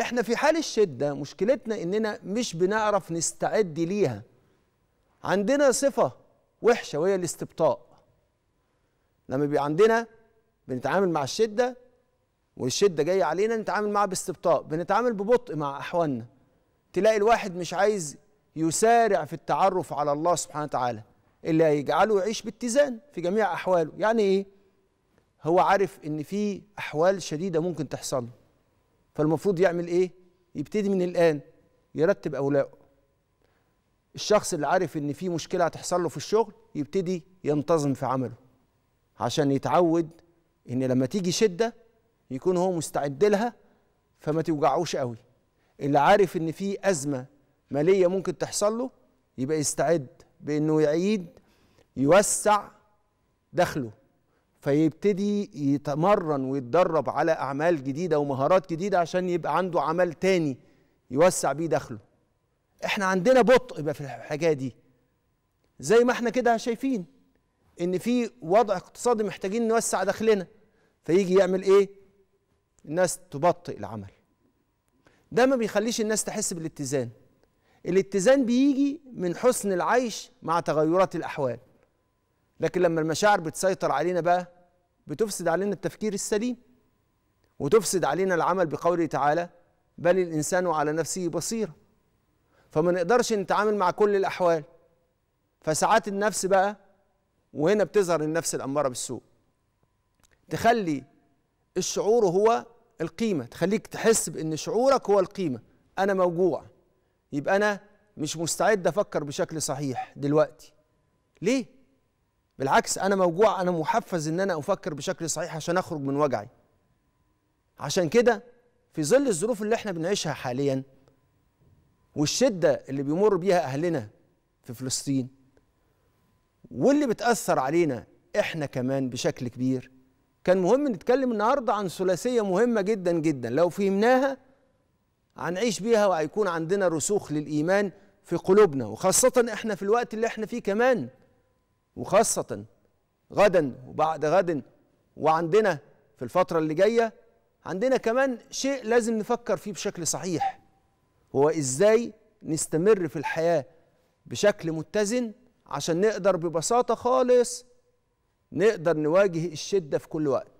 احنا في حال الشدة مشكلتنا اننا مش بنعرف نستعد ليها عندنا صفة وحشة وهي الاستبطاء لما بيبقى عندنا بنتعامل مع الشدة والشدة جاية علينا نتعامل معها باستبطاء بنتعامل ببطء مع أحوالنا تلاقي الواحد مش عايز يسارع في التعرف على الله سبحانه وتعالى اللي هيجعله يعيش باتزان في جميع أحواله يعني إيه؟ هو عارف إن في أحوال شديدة ممكن تحصل له فالمفروض يعمل ايه يبتدي من الان يرتب اولاده الشخص اللي عارف ان في مشكله هتحصل له في الشغل يبتدي ينتظم في عمله عشان يتعود ان لما تيجي شده يكون هو مستعد لها فما توجعوش قوي اللي عارف ان في ازمه ماليه ممكن تحصل له يبقى يستعد بانه يعيد يوسع دخله فيبتدي يتمرن ويتدرب على اعمال جديده ومهارات جديده عشان يبقى عنده عمل تاني يوسع بيه دخله احنا عندنا بطء بقى في الحكايه دي زي ما احنا كده شايفين ان في وضع اقتصادي محتاجين نوسع دخلنا فيجي يعمل ايه الناس تبطئ العمل ده ما بيخليش الناس تحس بالاتزان الاتزان بيجي من حسن العيش مع تغيرات الاحوال لكن لما المشاعر بتسيطر علينا بقى بتفسد علينا التفكير السليم وتفسد علينا العمل بقوله تعالى بل الإنسان على نفسه بصيرة فما نقدرش نتعامل مع كل الأحوال فساعات النفس بقى وهنا بتظهر النفس الأمارة بالسوء تخلي الشعور هو القيمة تخليك تحس بأن شعورك هو القيمة أنا موجوع يبقى أنا مش مستعد أفكر بشكل صحيح دلوقتي ليه؟ بالعكس انا موجوع انا محفز ان انا افكر بشكل صحيح عشان اخرج من وجعي عشان كده في ظل الظروف اللي احنا بنعيشها حاليا والشده اللي بيمر بيها اهلنا في فلسطين واللي بتاثر علينا احنا كمان بشكل كبير كان مهم نتكلم النهارده عن ثلاثيه مهمه جدا جدا لو فهمناها هنعيش بيها وهيكون عندنا رسوخ للايمان في قلوبنا وخاصه احنا في الوقت اللي احنا فيه كمان وخاصة غدا وبعد غد وعندنا في الفترة اللي جاية عندنا كمان شيء لازم نفكر فيه بشكل صحيح هو إزاي نستمر في الحياة بشكل متزن عشان نقدر ببساطة خالص نقدر نواجه الشدة في كل وقت